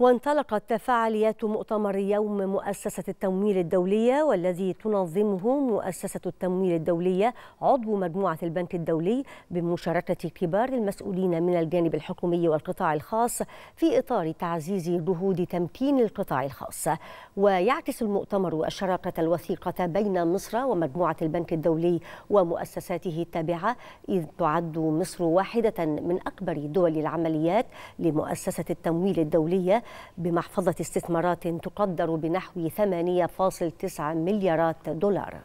وانطلقت فعاليات مؤتمر يوم مؤسسة التمويل الدولية والذي تنظمه مؤسسة التمويل الدولية عضو مجموعة البنك الدولي بمشاركة كبار المسؤولين من الجانب الحكومي والقطاع الخاص في إطار تعزيز جهود تمكين القطاع الخاص ويعكس المؤتمر الشراكة الوثيقة بين مصر ومجموعة البنك الدولي ومؤسساته التابعة إذ تعد مصر واحدة من أكبر دول العمليات لمؤسسة التمويل الدولية بمحفظة استثمارات تقدر بنحو 8.9 مليارات دولار